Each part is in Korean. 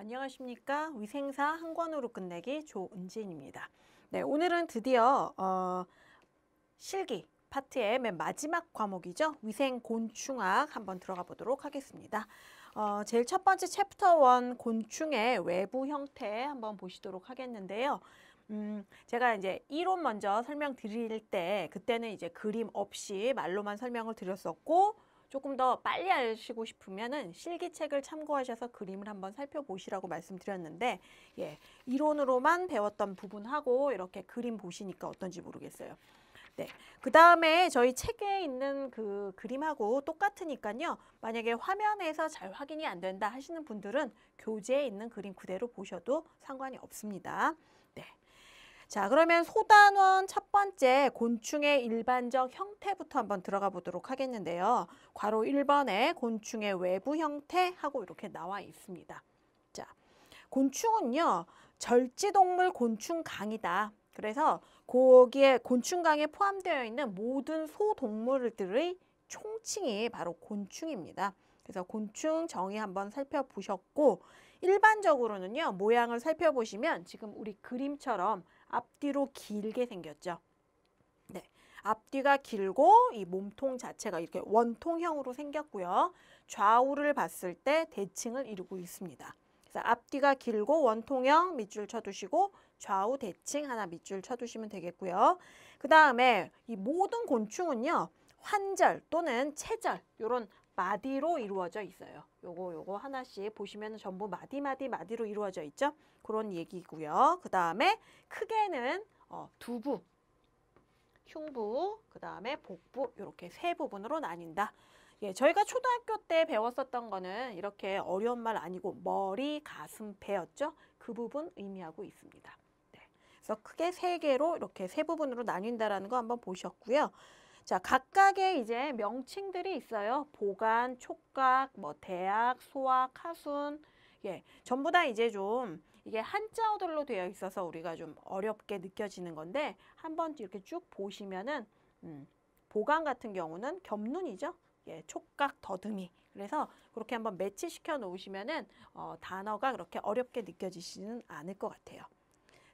안녕하십니까. 위생사 한 권으로 끝내기 조은진입니다. 네, 오늘은 드디어 어, 실기 파트의 맨 마지막 과목이죠. 위생곤충학 한번 들어가 보도록 하겠습니다. 어, 제일 첫 번째 챕터 원 곤충의 외부 형태 한번 보시도록 하겠는데요. 음, 제가 이제 이론 먼저 설명드릴 때 그때는 이제 그림 없이 말로만 설명을 드렸었고 조금 더 빨리 아시고 싶으면은 실기책을 참고하셔서 그림을 한번 살펴보시라고 말씀드렸는데 예, 이론으로만 배웠던 부분하고 이렇게 그림 보시니까 어떤지 모르겠어요. 네. 그 다음에 저희 책에 있는 그 그림하고 똑같으니까요. 만약에 화면에서 잘 확인이 안 된다 하시는 분들은 교재에 있는 그림 그대로 보셔도 상관이 없습니다. 자, 그러면 소단원 첫 번째 곤충의 일반적 형태부터 한번 들어가 보도록 하겠는데요. 괄호 1번에 곤충의 외부 형태 하고 이렇게 나와 있습니다. 자, 곤충은요. 절지동물 곤충강이다. 그래서 거기에 곤충강에 포함되어 있는 모든 소동물들의 총칭이 바로 곤충입니다. 그래서 곤충 정의 한번 살펴보셨고 일반적으로는요 모양을 살펴보시면 지금 우리 그림처럼 앞뒤로 길게 생겼죠. 네. 앞뒤가 길고 이 몸통 자체가 이렇게 원통형으로 생겼고요. 좌우를 봤을 때 대칭을 이루고 있습니다. 그래서 앞뒤가 길고 원통형 밑줄 쳐두시고 좌우 대칭 하나 밑줄 쳐두시면 되겠고요. 그 다음에 이 모든 곤충은요. 환절 또는 체절 이런 마디로 이루어져 있어요. 요거 요거 하나씩 보시면 전부 마디 마디 마디로 이루어져 있죠. 그런 얘기고요. 그 다음에 크게는 어, 두부, 흉부, 그 다음에 복부 이렇게 세 부분으로 나뉜다. 예, 저희가 초등학교 때 배웠었던 거는 이렇게 어려운 말 아니고 머리, 가슴, 배였죠. 그 부분 의미하고 있습니다. 네. 그래서 크게 세 개로 이렇게 세 부분으로 나뉜다라는 거 한번 보셨고요. 자, 각각의 이제 명칭들이 있어요. 보관, 촉각, 뭐 대학, 소화, 하순. 예, 전부 다 이제 좀 이게 한자어들로 되어 있어서 우리가 좀 어렵게 느껴지는 건데 한번 이렇게 쭉 보시면은 음, 보강 같은 경우는 겹눈이죠. 예, 촉각, 더듬이. 그래서 그렇게 한번 매치시켜 놓으시면은 어, 단어가 그렇게 어렵게 느껴지시는 않을 것 같아요.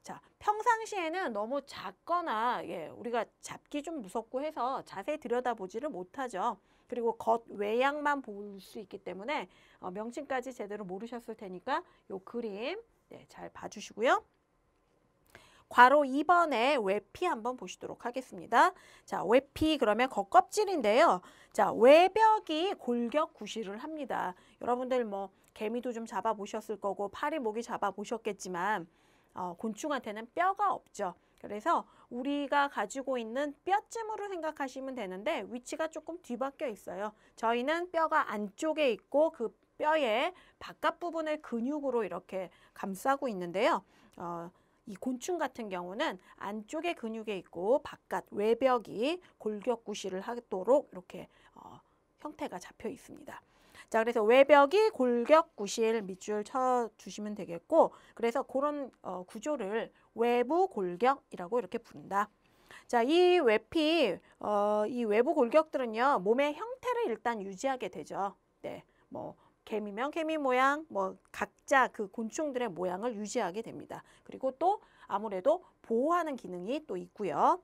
자, 평상시에는 너무 작거나 예, 우리가 잡기 좀 무섭고 해서 자세히 들여다보지를 못하죠. 그리고 겉 외양만 볼 수 있기 때문에 어, 명칭까지 제대로 모르셨을 테니까 요 그림 네, 잘 봐주시고요. 괄호 2번에 외피 한번 보시도록 하겠습니다. 자, 외피 그러면 겉껍질인데요. 자, 외벽이 골격 구실을 합니다. 여러분들 뭐 개미도 좀 잡아보셨을 거고 파리 목이 잡아보셨겠지만 어, 곤충한테는 뼈가 없죠. 그래서 우리가 가지고 있는 뼈쯤으로 생각하시면 되는데 위치가 조금 뒤바뀌어 있어요. 저희는 뼈가 안쪽에 있고 그 뼈의 바깥 부분을 근육으로 이렇게 감싸고 있는데요. 어, 이 곤충 같은 경우는 안쪽에 근육에 있고 바깥 외벽이 골격구실을 하도록 이렇게 어, 형태가 잡혀 있습니다. 자, 그래서 외벽이 골격구실 밑줄 쳐주시면 되겠고 그래서 그런 어, 구조를 외부 골격이라고 이렇게 부른다. 자, 이 외피, 어, 이 외부 골격들은요, 몸의 형태를 일단 유지하게 되죠. 네, 뭐 개미면 개미 모양, 뭐 각자 그 곤충들의 모양을 유지하게 됩니다. 그리고 또 아무래도 보호하는 기능이 또 있고요.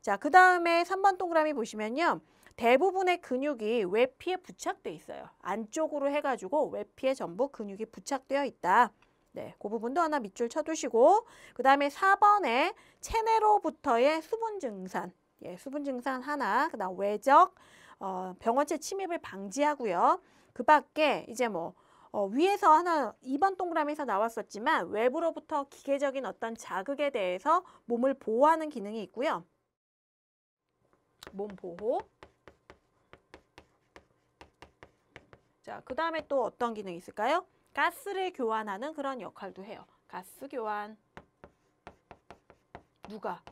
자, 그 다음에 삼 번 동그라미 보시면요. 대부분의 근육이 외피에 부착돼 있어요. 안쪽으로 해가지고 외피에 전부 근육이 부착되어 있다. 네, 그 부분도 하나 밑줄 쳐두시고 그 다음에 사번에 체내로부터의 수분 증산 예, 수분 증산 하나, 그 다음 외적, 어, 병원체 침입을 방지하고요. 그 밖에 이제 뭐 어, 위에서 하나 2번 동그라미에서 나왔었지만 외부로부터 기계적인 어떤 자극에 대해서 몸을 보호하는 기능이 있고요. 몸 보호. 자, 그 다음에 또 어떤 기능이 있을까요? 가스를 교환하는 그런 역할도 해요. 가스 교환. 누가?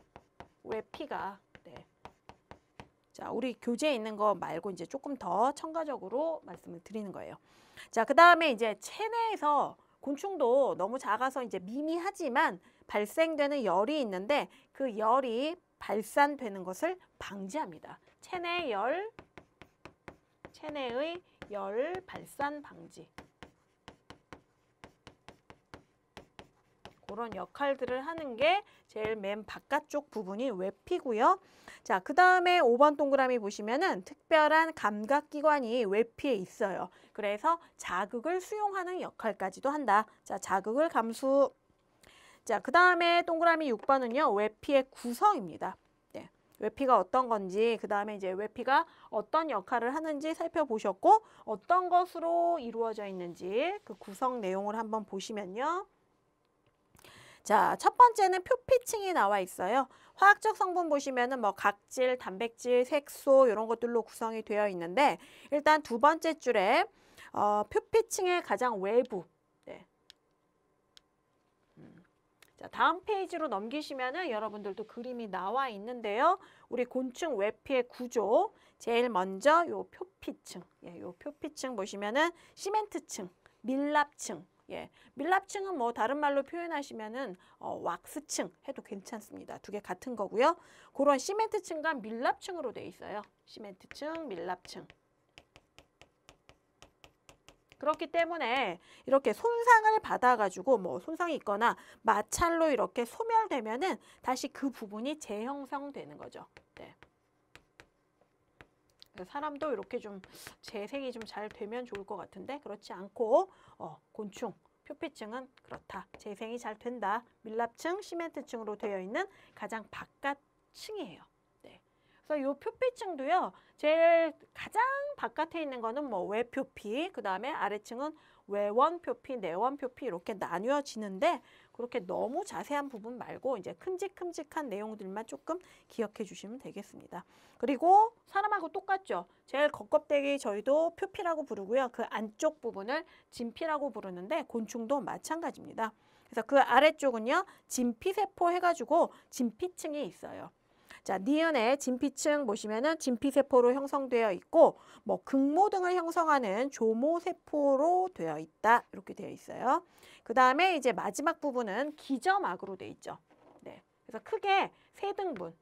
왜 피가? 네. 자, 우리 교재에 있는 거 말고 이제 조금 더 첨가적으로 말씀을 드리는 거예요. 자, 그 다음에 이제 체내에서 곤충도 너무 작아서 이제 미미하지만 발생되는 열이 있는데 그 열이 발산되는 것을 방지합니다. 체내 열, 체내의 열 발산 방지. 그런 역할들을 하는 게 제일 맨 바깥쪽 부분이 외피고요. 자, 그 다음에 5번 동그라미 보시면은 특별한 감각기관이 외피에 있어요. 그래서 자극을 수용하는 역할까지도 한다. 자, 자극을 감수. 자, 그 다음에 동그라미 6번은요. 외피의 구성입니다. 네, 외피가 어떤 건지, 그 다음에 이제 외피가 어떤 역할을 하는지 살펴보셨고 어떤 것으로 이루어져 있는지 그 구성 내용을 한번 보시면요. 자, 첫 번째는 표피층이 나와 있어요. 화학적 성분 보시면은 뭐 각질, 단백질, 색소 이런 것들로 구성이 되어 있는데 일단 두 번째 줄에 어, 표피층의 가장 외부 네. 음. 자, 다음 페이지로 넘기시면은 여러분들도 그림이 나와 있는데요. 우리 곤충 외피의 구조 제일 먼저 요 표피층, 예, 요 표피층 보시면은 시멘트층, 밀랍층 예, 밀랍층은 뭐 다른 말로 표현하시면은 어, 왁스층 해도 괜찮습니다. 두 개 같은 거고요. 그런 시멘트층과 밀랍층으로 돼 있어요. 시멘트층, 밀랍층. 그렇기 때문에 이렇게 손상을 받아가지고 뭐 손상이 있거나 마찰로 이렇게 소멸되면은 다시 그 부분이 재형성되는 거죠. 네. 그러니까 사람도 이렇게 좀 재생이 좀 잘 되면 좋을 것 같은데 그렇지 않고 어, 곤충, 표피층은 그렇다. 재생이 잘 된다. 밀랍층, 시멘트층으로 되어 있는 가장 바깥층이에요. 네. 그래서 이 표피층도요. 제일 가장 바깥에 있는 거는 뭐 외표피, 그 다음에 아래층은 외원표피, 내원표피 이렇게 나뉘어지는데 그렇게 너무 자세한 부분 말고 이제 큼직큼직한 내용들만 조금 기억해 주시면 되겠습니다. 그리고 사람하고 똑같죠. 제일 겉껍데기 저희도 표피라고 부르고요. 그 안쪽 부분을 진피라고 부르는데 곤충도 마찬가지입니다. 그래서 그 아래쪽은요. 진피세포 해가지고 진피층이 있어요. 자, 니은의 진피층 보시면은 진피세포로 형성되어 있고 뭐 극모 등을 형성하는 조모세포로 되어 있다. 이렇게 되어 있어요. 그 다음에 이제 마지막 부분은 기저막으로 되어 있죠. 네. 그래서 크게 세 등분.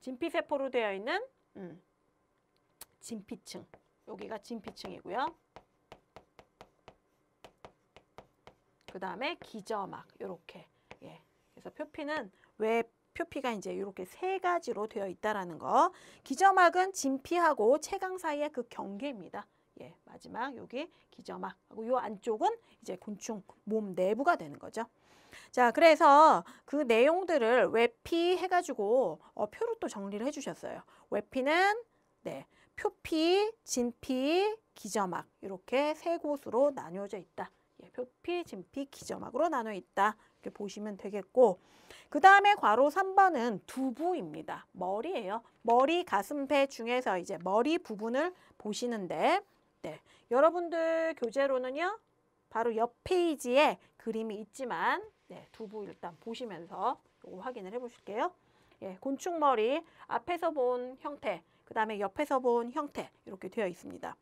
진피세포로 되어 있는 음, 진피층. 여기가 진피층이고요. 그 다음에 기저막 이렇게 예. 그래서 표피는 왜 표피가 이제 이렇게 세 가지로 되어 있다라는 거. 기저막은 진피하고 체강 사이의 그 경계입니다. 예, 마지막 여기 기저막하고 요 안쪽은 이제 곤충 몸 내부가 되는 거죠. 자, 그래서 그 내용들을 외피 해가지고 어, 표로 또 정리를 해주셨어요. 외피는 네, 표피, 진피, 기저막 이렇게 세 곳으로 나뉘어져 있다. 예, 표피, 진피, 기저막으로 나눠 있다. 이렇게 보시면 되겠고 그 다음에 괄호 3번은 두부입니다. 머리예요. 머리, 가슴, 배 중에서 이제 머리 부분을 보시는데 네, 여러분들 교재로는요. 바로 옆 페이지에 그림이 있지만 네, 두부 일단 보시면서 확인을 해보실게요. 예, 곤충머리 앞에서 본 형태, 그 다음에 옆에서 본 형태 이렇게 되어 있습니다.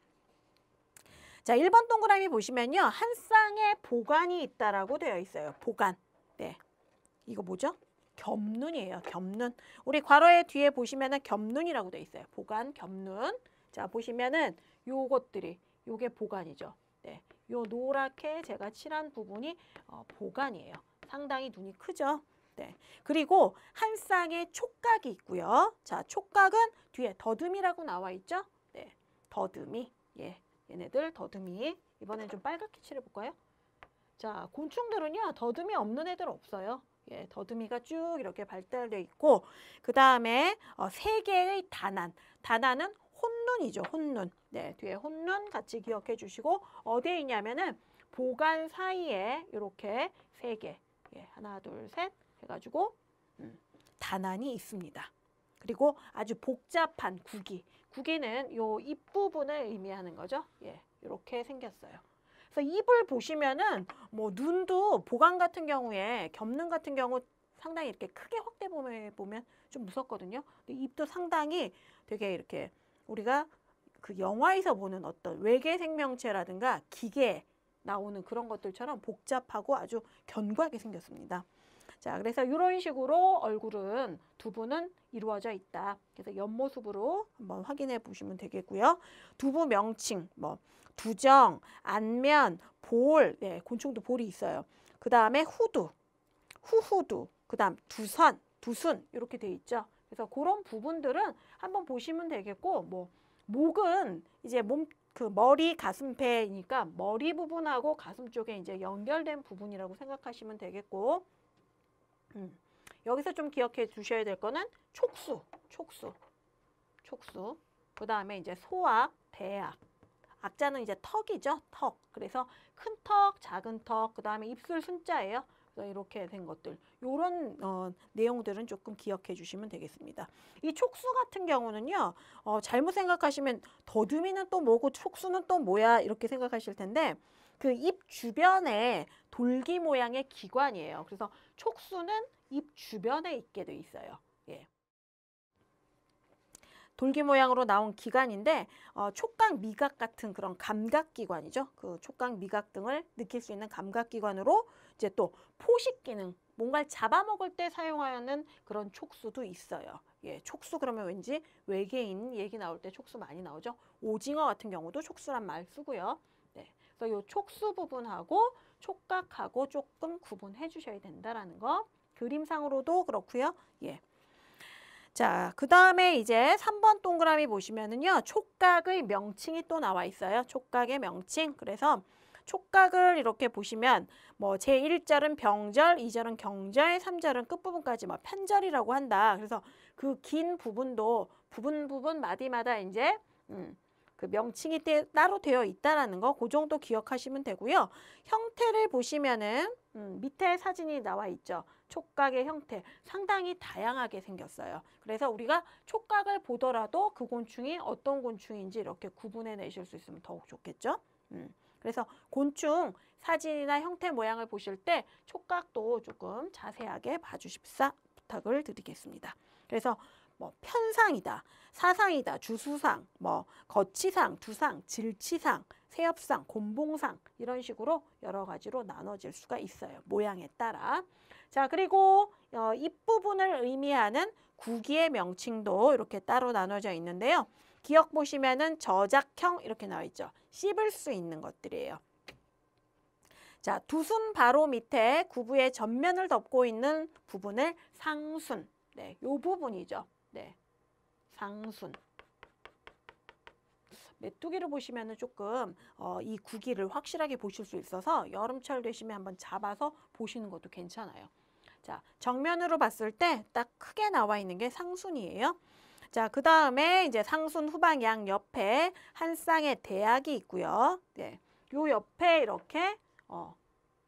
자, 1번 동그라미 보시면요. 한 쌍의 보관이 있다라고 되어 있어요. 보관. 이거 뭐죠? 겹눈이에요. 겹눈. 우리 괄호의 뒤에 보시면은 겹눈이라고 돼 있어요. 보관 겹눈. 자, 보시면은 요것들이 요게 보관이죠. 네. 요 노랗게 제가 칠한 부분이 어, 보관이에요. 상당히 눈이 크죠. 네. 그리고 한 쌍의 촉각이 있고요. 자, 촉각은 뒤에 더듬이라고 나와 있죠? 네. 더듬이. 예. 얘네들 더듬이. 이번엔 좀 빨갛게 칠해 볼까요? 자, 곤충들은요. 더듬이 없는 애들 없어요. 예, 더듬이가 쭉 이렇게 발달되어 있고 그 다음에 어, 세 개의 단안, 단안은 혼눈이죠. 혼눈. 네, 뒤에 혼눈 같이 기억해 주시고 어디에 있냐면은 보관 사이에 이렇게 세 개, 예, 하나, 둘, 셋 해가지고 음, 단안이 있습니다. 그리고 아주 복잡한 구기. 구기는 요 입부분을 의미하는 거죠. 예, 이렇게 생겼어요. 그래서 입을 보시면은 뭐 눈도 보강 같은 경우에 겹눈 같은 경우 상당히 이렇게 크게 확대 보면 보면 좀 무섭거든요. 근데 입도 상당히 되게 이렇게 우리가 그 영화에서 보는 어떤 외계 생명체라든가 기계 나오는 그런 것들처럼 복잡하고 아주 견고하게 생겼습니다. 자, 그래서 이런 식으로 얼굴은 두부는 이루어져 있다. 그래서 옆모습으로 한번 확인해 보시면 되겠고요. 두부 명칭, 뭐 두정, 안면, 볼, 네, 곤충도 볼이 있어요. 그 다음에 후두, 후후두, 그 다음 두선, 두순 이렇게 돼 있죠. 그래서 그런 부분들은 한번 보시면 되겠고 뭐 목은 이제 몸 그 머리 가슴배니까 머리 부분하고 가슴 쪽에 이제 연결된 부분이라고 생각하시면 되겠고 음. 여기서 좀 기억해 주셔야 될 거는 촉수, 촉수, 촉수. 그 다음에 이제 소악, 대악. 악자는 이제 턱이죠, 턱. 그래서 큰 턱, 작은 턱, 그 다음에 입술 순자예요. 이렇게 된 것들 이런 어, 내용들은 조금 기억해 주시면 되겠습니다. 이 촉수 같은 경우는요. 어, 잘못 생각하시면 더듬이는 또 뭐고 촉수는 또 뭐야 이렇게 생각하실 텐데 그입 주변에 돌기 모양의 기관이에요. 그래서 촉수는 입 주변에 있게 돼 있어요. 예. 돌기 모양으로 나온 기관인데 어, 촉각 미각 같은 그런 감각 기관이죠. 그 촉각 미각 등을 느낄 수 있는 감각 기관으로 이제 또 포식 기능, 뭔가를 잡아먹을 때 사용하는 그런 촉수도 있어요. 예, 촉수 그러면 왠지 외계인 얘기 나올 때 촉수 많이 나오죠. 오징어 같은 경우도 촉수란 말 쓰고요. 그래서 요 촉수 부분하고 촉각하고 조금 구분해 주셔야 된다라는 거. 그림상으로도 그렇고요. 예. 자, 그 다음에 이제 3번 동그라미 보시면은요. 촉각의 명칭이 또 나와 있어요. 촉각의 명칭. 그래서 촉각을 이렇게 보시면 뭐 제1절은 병절, 2절은 경절, 3절은 끝부분까지 뭐 편절이라고 한다. 그래서 그 긴 부분도 부분 부분 마디마다 이제 음, 그 명칭이 따로 되어 있다라는 거, 그 정도 기억하시면 되고요. 형태를 보시면은 음, 밑에 사진이 나와 있죠. 촉각의 형태 상당히 다양하게 생겼어요. 그래서 우리가 촉각을 보더라도 그 곤충이 어떤 곤충인지 이렇게 구분해 내실 수 있으면 더욱 좋겠죠. 음. 그래서 곤충 사진이나 형태 모양을 보실 때 촉각도 조금 자세하게 봐주십사 부탁을 드리겠습니다. 그래서 뭐 편상이다, 사상이다, 주수상, 뭐 거치상, 두상, 질치상, 세엽상, 곤봉상 이런 식으로 여러 가지로 나눠질 수가 있어요. 모양에 따라. 자 그리고 어, 입부분을 의미하는 구기의 명칭도 이렇게 따로 나눠져 있는데요. 기억 보시면은 저작형 이렇게 나와 있죠. 씹을 수 있는 것들이에요. 자, 두순 바로 밑에 구부의 전면을 덮고 있는 부분을 상순. 네, 요 부분이죠. 네. 상순. 메뚜기를 보시면 은 조금 어, 이 구기를 확실하게 보실 수 있어서 여름철 되시면 한번 잡아서 보시는 것도 괜찮아요. 자, 정면으로 봤을 때 딱 크게 나와 있는 게 상순이에요. 자, 그 다음에 이제 상순 후방 양 옆에 한 쌍의 대약이 있고요. 네, 요 옆에 이렇게 어,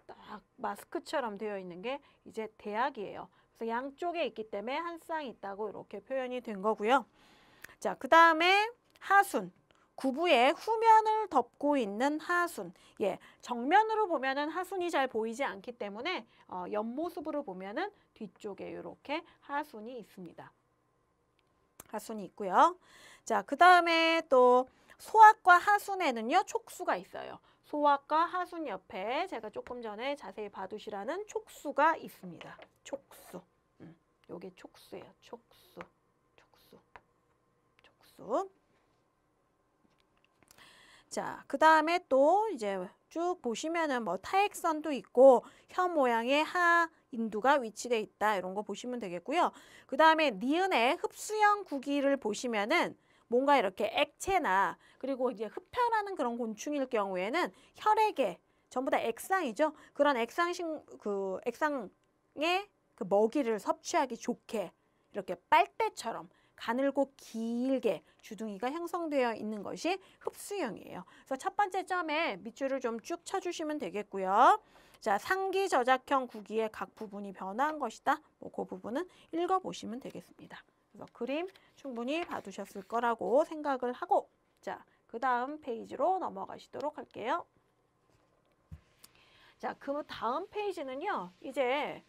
딱 마스크처럼 되어 있는 게 이제 대약이에요. 그래서 양쪽에 있기 때문에 한 쌍이 있다고 이렇게 표현이 된 거고요. 자, 그 다음에 하순. 구부의 후면을 덮고 있는 하순. 예, 정면으로 보면은 하순이 잘 보이지 않기 때문에 어, 옆모습으로 보면은 뒤쪽에 이렇게 하순이 있습니다. 하순이 있고요. 자, 그 다음에 또 소악과 하순에는요, 촉수가 있어요. 소악과 하순 옆에 제가 조금 전에 자세히 봐두시라는 촉수가 있습니다. 촉수. 요게 촉수예요. 촉수. 촉수. 촉수. 자, 그 다음에 또 이제 쭉 보시면은 뭐 타액선도 있고 혀 모양의 하 인두가 위치돼 있다 이런 거 보시면 되겠고요. 그 다음에 니은의 흡수형 구기를 보시면은 뭔가 이렇게 액체나 그리고 이제 흡혈하는 그런 곤충일 경우에는 혈액에 전부 다 액상이죠. 그런 액상식 그액상에 그 먹이를 섭취하기 좋게 이렇게 빨대처럼 가늘고 길게 주둥이가 형성되어 있는 것이 흡수형이에요. 그래서 첫 번째 점에 밑줄을 좀 쭉 쳐주시면 되겠고요. 자, 상기 저작형 구기의 각 부분이 변화한 것이다. 뭐그 부분은 읽어보시면 되겠습니다. 그래서 그림 충분히 봐두셨을 거라고 생각을 하고 자, 그 다음 페이지로 넘어가시도록 할게요. 자, 그 다음 페이지는요. 이제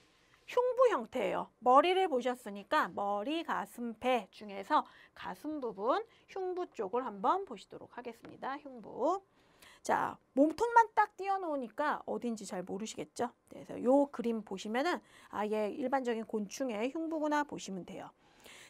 흉부 형태예요. 머리를 보셨으니까 머리, 가슴, 배 중에서 가슴 부분 흉부 쪽을 한번 보시도록 하겠습니다. 흉부. 자, 몸통만 딱 띄워놓으니까 어딘지 잘 모르시겠죠? 네, 그래서 요 그림 보시면은 아예 일반적인 곤충의 흉부구나 보시면 돼요.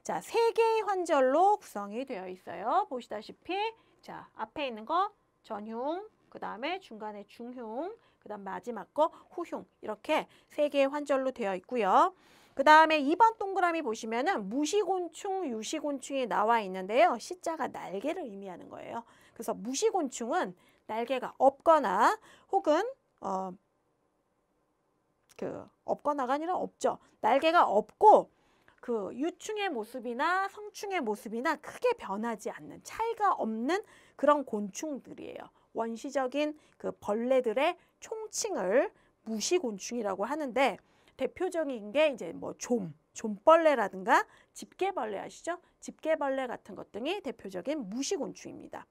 자, 세 개의 환절로 구성이 되어 있어요. 보시다시피 자, 앞에 있는 거 전흉, 그 다음에 중간에 중흉, 그 다음 마지막 거 후흉 이렇게 세 개의 환절로 되어 있고요. 그 다음에 2번 동그라미 보시면은 무시곤충, 유시곤충이 나와 있는데요. 시자가 날개를 의미하는 거예요. 그래서 무시곤충은 날개가 없거나 혹은 어, 그 없거나가 아니라 없죠. 날개가 없고 그 유충의 모습이나 성충의 모습이나 크게 변하지 않는 차이가 없는 그런 곤충들이에요. 원시적인 그 벌레들의 총칭을 무시곤충이라고 하는데 대표적인 게 이제 뭐 좀, 좀벌레라든가 집게벌레 아시죠? 집게벌레 같은 것 등이 대표적인 무시곤충입니다.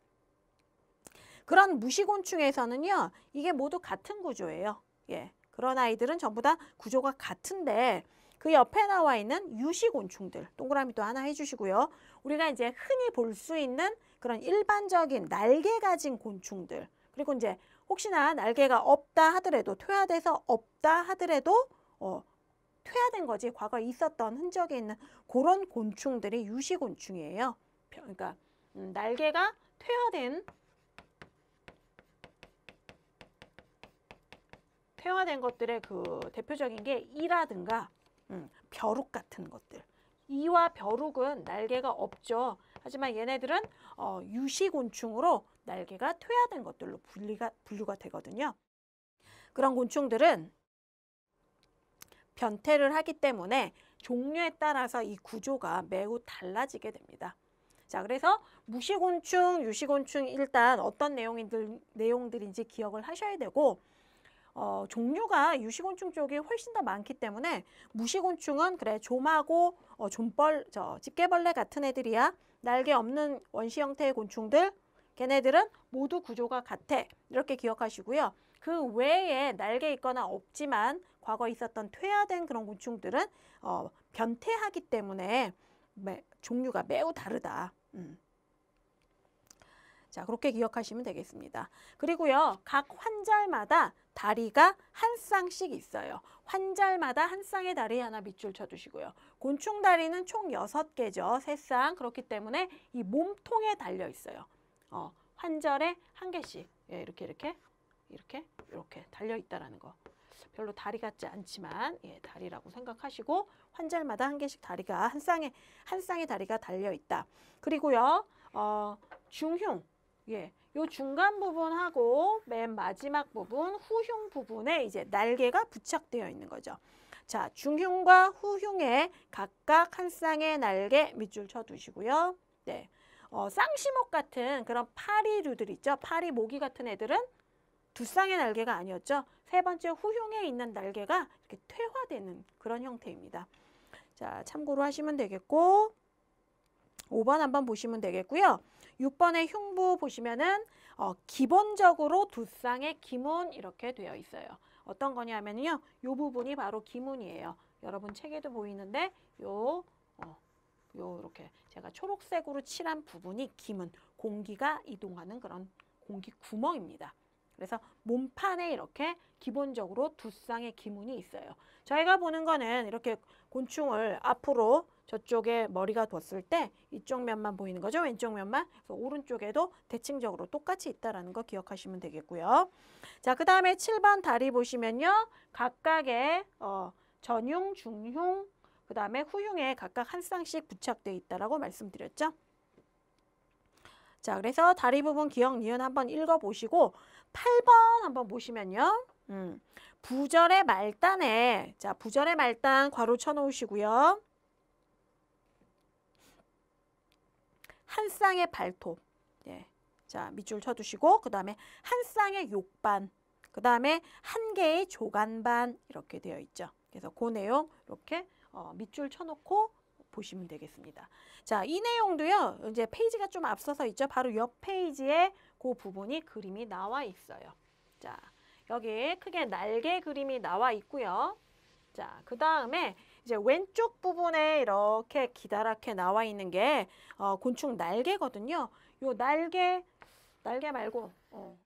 그런 무시곤충에서는요, 이게 모두 같은 구조예요. 예. 그런 아이들은 전부 다 구조가 같은데 그 옆에 나와 있는 유시곤충들 동그라미 또 하나 해주시고요. 우리가 이제 흔히 볼 수 있는 그런 일반적인 날개 가진 곤충들 그리고 이제 혹시나 날개가 없다 하더라도 퇴화돼서 없다 하더라도 어, 퇴화된 거지 과거에 있었던 흔적이 있는 그런 곤충들이 유시곤충이에요. 그러니까 음, 날개가 퇴화된 퇴화된 것들의 그 대표적인 게 이라든가 음, 벼룩 같은 것들. 이와 벼룩은 날개가 없죠. 하지만 얘네들은 어, 유시곤충으로 날개가 퇴화된 것들로 분리가, 분류가 되거든요. 그런 곤충들은 변태를 하기 때문에 종류에 따라서 이 구조가 매우 달라지게 됩니다. 자, 그래서 무시곤충, 유시곤충 일단 어떤 내용인들, 내용들인지 기억을 하셔야 되고 어, 종류가 유시곤충 쪽이 훨씬 더 많기 때문에 무시곤충은 그래 조마고 어, 좀벌, 저 집게벌레 같은 애들이야 날개 없는 원시 형태의 곤충들 걔네들은 모두 구조가 같아 이렇게 기억하시고요. 그 외에 날개 있거나 없지만 과거에 있었던 퇴화된 그런 곤충들은 어, 변태하기 때문에 매, 종류가 매우 다르다. 음. 자, 그렇게 기억하시면 되겠습니다. 그리고요, 각 환절마다 다리가 한 쌍씩 있어요. 환절마다 한 쌍의 다리 하나 밑줄 쳐주시고요. 곤충 다리는 총 여섯 개죠세쌍 그렇기 때문에 이 몸통에 달려 있어요. 어, 환절에 한 개씩. 예, 이렇게, 이렇게, 이렇게, 이렇게 달려 있다라는 거. 별로 다리 같지 않지만 예, 다리라고 생각하시고 환절마다 한 개씩 다리가 한 쌍의 한 쌍의 다리가 달려 있다. 그리고요. 어, 중흉 예, 요 중간 부분하고 맨 마지막 부분 후흉 부분에 이제 날개가 부착되어 있는 거죠. 자, 중흉과 후흉에 각각 한 쌍의 날개 밑줄 쳐두시고요. 네, 어, 쌍시목 같은 그런 파리류들 있죠. 파리 모기 같은 애들은 두 쌍의 날개가 아니었죠. 세 번째 후흉에 있는 날개가 이렇게 퇴화되는 그런 형태입니다. 자, 참고로 하시면 되겠고 5번 한번 보시면 되겠고요. 6번의 흉부 보시면은 어, 기본적으로 두 쌍의 기문 이렇게 되어 있어요. 어떤 거냐면요. 요 부분이 바로 기문이에요. 여러분 책에도 보이는데 요 어, 요렇게 제가 초록색으로 칠한 부분이 기문, 공기가 이동하는 그런 공기 구멍입니다. 그래서 몸판에 이렇게 기본적으로 두 쌍의 기문이 있어요. 저희가 보는 거는 이렇게 곤충을 앞으로 저쪽에 머리가 뒀을 때 이쪽 면만 보이는 거죠. 왼쪽 면만. 오른쪽에도 대칭적으로 똑같이 있다라는 거 기억하시면 되겠고요. 자, 그 다음에 7번 다리 보시면요. 각각의 어, 전흉, 중흉, 그 다음에 후흉에 각각 한 쌍씩 부착되어 있다라고 말씀드렸죠. 자, 그래서 다리 부분 기억 니은 한번 읽어보시고 8번 한번 보시면요. 음, 부절의 말단에 자 부절의 말단 괄호 쳐놓으시고요. 한 쌍의 발톱 예. 자 밑줄 쳐두시고 그 다음에 한 쌍의 욕반 그 다음에 한 개의 조간반 이렇게 되어 있죠. 그래서 그 내용 이렇게 어, 밑줄 쳐놓고 보시면 되겠습니다. 자, 이 내용도요. 이제 페이지가 좀 앞서서 있죠. 바로 옆 페이지에 그 부분이 그림이 나와 있어요. 자, 여기 크게 날개 그림이 나와 있고요. 자, 그 다음에 이제 왼쪽 부분에 이렇게 기다랗게 나와 있는 게 어, 곤충 날개거든요. 요 날개, 날개 말고 어.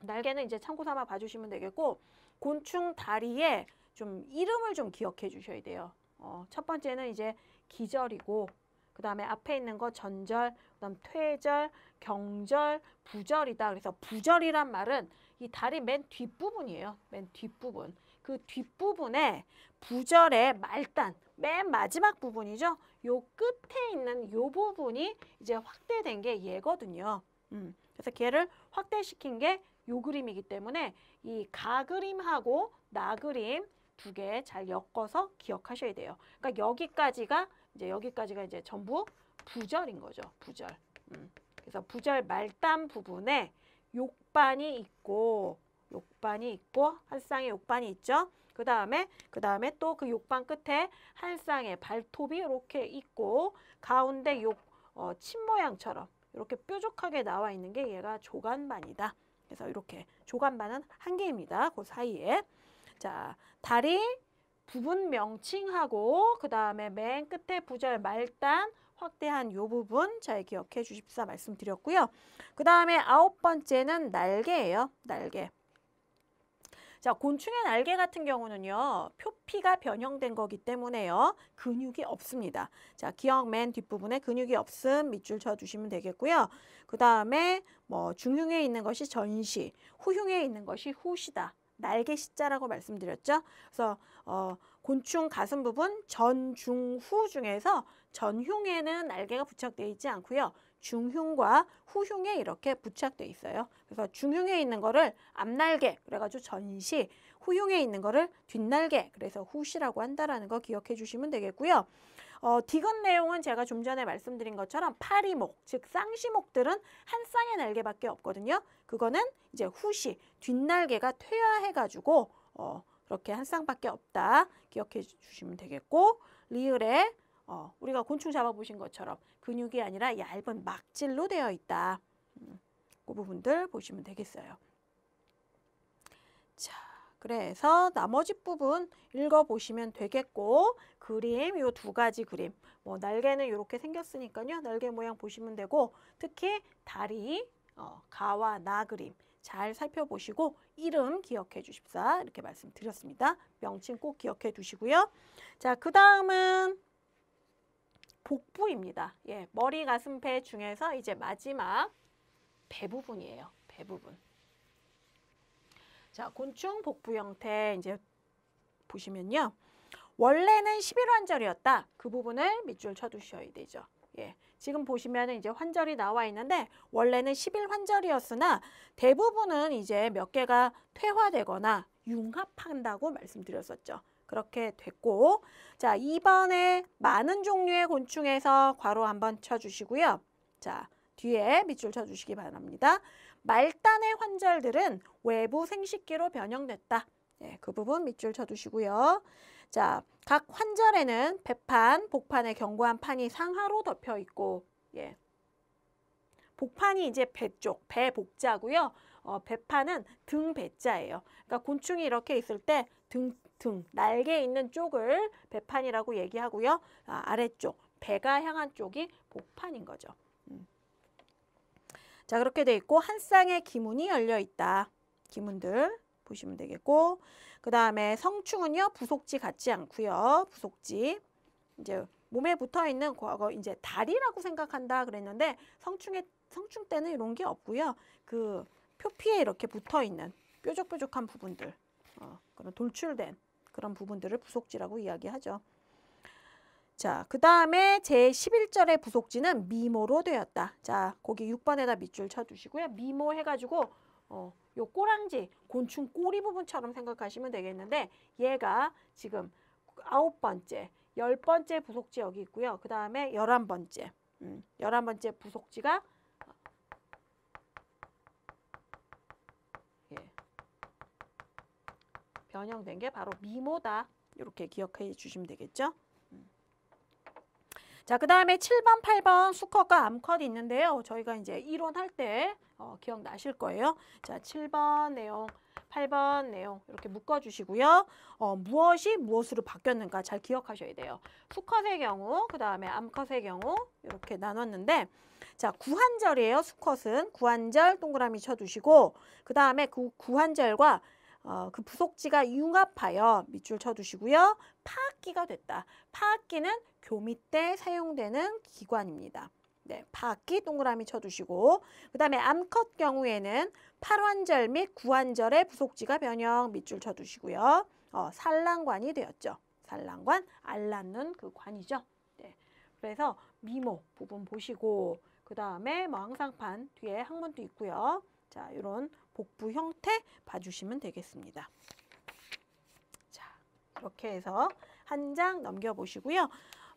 날개는 이제 참고 삼아 봐주시면 되겠고 곤충 다리에 좀 이름을 좀 기억해 주셔야 돼요. 어, 첫 번째는 이제 기절이고 그 다음에 앞에 있는 거 전절, 그 다음 퇴절, 경절, 부절이다. 그래서 부절이란 말은 이 다리 맨 뒷부분이에요. 맨 뒷부분. 그 뒷부분에 부절의 말단, 맨 마지막 부분이죠. 요 끝에 있는 요 부분이 이제 확대된 게 얘거든요. 음. 그래서 걔를 확대시킨 게 요 그림이기 때문에 이 가 그림하고 나 그림 두 개 잘 엮어서 기억하셔야 돼요. 그러니까 여기까지가 이제 여기까지가 이제 전부 부절인 거죠. 부절. 음. 그래서 부절 말단 부분에 욕반이 있고 욕반이 있고 한 쌍의 욕반이 있죠. 그 다음에 그 다음에 또 그 욕반 끝에 한 쌍의 발톱이 이렇게 있고 가운데 욕 어, 침 모양처럼 이렇게 뾰족하게 나와 있는 게 얘가 조간반이다. 그래서 이렇게 조간반은 한 개입니다. 그 사이에 자 다리 부분 명칭하고 그 다음에 맨 끝에 부절 말단 확대한 요 부분 잘 기억해 주십사 말씀드렸고요. 그 다음에 아홉 번째는 날개예요. 날개. 자, 곤충의 날개 같은 경우는요. 표피가 변형된 거기 때문에요. 근육이 없습니다. 자, 기억 맨 뒷부분에 근육이 없음 밑줄 쳐주시면 되겠고요. 그 다음에 뭐 중흉에 있는 것이 전시, 후흉에 있는 것이 후시다. 날개 시자라고 말씀드렸죠. 그래서 어, 곤충 가슴 부분 전, 중, 후 중에서 전흉에는 날개가 부착되어 있지 않고요. 중흉과 후흉에 이렇게 부착되어 있어요. 그래서 중흉에 있는 거를 앞날개 그래가지고 전시, 후흉에 있는 거를 뒷날개 그래서 후시라고 한다라는 거 기억해 주시면 되겠고요. 어, 디귿 내용은 제가 좀 전에 말씀드린 것처럼 파리목, 즉 쌍시목들은 한 쌍의 날개밖에 없거든요. 그거는 이제 후시, 뒷날개가 퇴화해가지고 어, 그렇게 한 쌍밖에 없다. 기억해 주시면 되겠고 리을에 어, 우리가 곤충 잡아보신 것처럼 근육이 아니라 얇은 막질로 되어 있다. 음, 그 부분들 보시면 되겠어요. 자. 그래서 나머지 부분 읽어보시면 되겠고 그림 이 두 가지 그림 뭐 날개는 이렇게 생겼으니까요. 날개 모양 보시면 되고 특히 다리, 어, 가와 나 그림 잘 살펴보시고 이름 기억해 주십사 이렇게 말씀드렸습니다. 명칭 꼭 기억해 두시고요. 자, 그 다음은 복부입니다. 예, 머리, 가슴, 배 중에서 이제 마지막 배 부분이에요. 배 부분. 자, 곤충 복부 형태 이제 보시면요. 원래는 11환절이었다. 그 부분을 밑줄 쳐두셔야 되죠. 예. 지금 보시면 이제 환절이 나와 있는데 원래는 11환절이었으나 대부분은 이제 몇 개가 퇴화되거나 융합한다고 말씀드렸었죠. 그렇게 됐고 자, 이번에 많은 종류의 곤충에서 괄호 한번 쳐주시고요. 자, 뒤에 밑줄 쳐주시기 바랍니다. 말단의 환절들은 외부 생식기로 변형됐다. 예, 그 부분 밑줄 쳐두시고요. 자, 각 환절에는 배판, 복판의 견고한 판이 상하로 덮여 있고 예. 복판이 이제 배 쪽, 배 복자고요. 어, 배판은 등 배자예요. 그러니까 곤충이 이렇게 있을 때 등, 등, 날개 있는 쪽을 배판이라고 얘기하고요. 아, 아래쪽, 배가 향한 쪽이 복판인 거죠. 음. 자 그렇게 돼 있고 한 쌍의 기문이 열려 있다. 기문들 보시면 되겠고 그 다음에 성충은요 부속지 같지 않고요 부속지 이제 몸에 붙어 있는 과거 이제 다리라고 생각한다 그랬는데 성충의 성충 때는 이런 게 없고요 그 표피에 이렇게 붙어 있는 뾰족뾰족한 부분들 어, 그런 돌출된 그런 부분들을 부속지라고 이야기하죠. 자, 그 다음에 제11절의 부속지는 미모로 되었다. 자, 거기 6번에다 밑줄 쳐주시고요. 미모 해가지고 어, 요 꼬랑지, 곤충 꼬리 부분처럼 생각하시면 되겠는데 얘가 지금 아홉 번째, 열 번째 부속지 여기 있고요. 그 다음에 열한 번째, 음, 열한 번째 부속지가 예, 변형된 게 바로 미모다. 이렇게 기억해 주시면 되겠죠. 자, 그 다음에 7번, 8번 수컷과 암컷이 있는데요. 저희가 이제 이론할 때 어, 기억나실 거예요. 자, 7번 내용, 8번 내용 이렇게 묶어주시고요. 어, 무엇이 무엇으로 바뀌었는가 잘 기억하셔야 돼요. 수컷의 경우, 그 다음에 암컷의 경우 이렇게 나눴는데 자, 구한절이에요. 수컷은 구한절 동그라미 쳐주시고 그 다음에 그 구한절과 어, 그 부속지가 융합하여 밑줄 쳐두시고요. 파악기가 됐다. 파악기는 교미 때 사용되는 기관입니다. 네, 파악기 동그라미 쳐두시고 그 다음에 암컷 경우에는 팔관절 및 구관절의 부속지가 변형 밑줄 쳐두시고요. 어, 산란관이 되었죠. 산란관, 알 낳는 그 관이죠. 네, 그래서 미모 부분 보시고 그 다음에 뭐 항상판 뒤에 항문도 있고요. 자, 이런 복부 형태 봐주시면 되겠습니다. 자, 이렇게 해서 한 장 넘겨보시고요.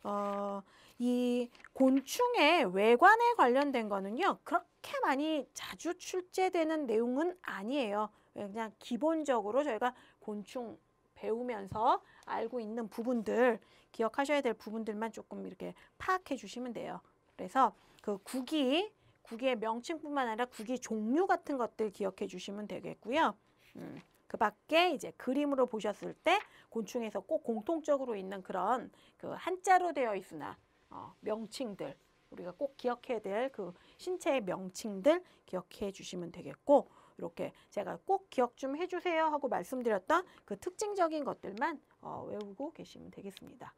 어, 이 곤충의 외관에 관련된 거는요. 그렇게 많이 자주 출제되는 내용은 아니에요. 그냥 기본적으로 저희가 곤충 배우면서 알고 있는 부분들 기억하셔야 될 부분들만 조금 이렇게 파악해 주시면 돼요. 그래서 그 국이 국기의 명칭뿐만 아니라 국기 종류 같은 것들 기억해 주시면 되겠고요. 음, 그 밖에 이제 그림으로 보셨을 때 곤충에서 꼭 공통적으로 있는 그런 그 한자로 되어 있으나 어, 명칭들 우리가 꼭 기억해야 될 그 신체의 명칭들 기억해 주시면 되겠고 이렇게 제가 꼭 기억 좀 해주세요 하고 말씀드렸던 그 특징적인 것들만 어, 외우고 계시면 되겠습니다.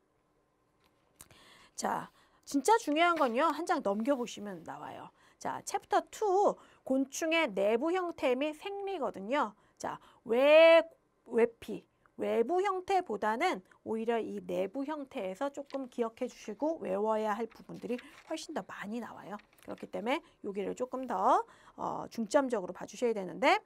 자, 진짜 중요한 건요. 한 장 넘겨보시면 나와요. 자, 챕터 2 곤충의 내부 형태 및 생리거든요. 자, 외 외피 외부 형태보다는 오히려 이 내부 형태에서 조금 기억해 주시고 외워야 할 부분들이 훨씬 더 많이 나와요. 그렇기 때문에 여기를 조금 더 어, 중점적으로 봐주셔야 되는데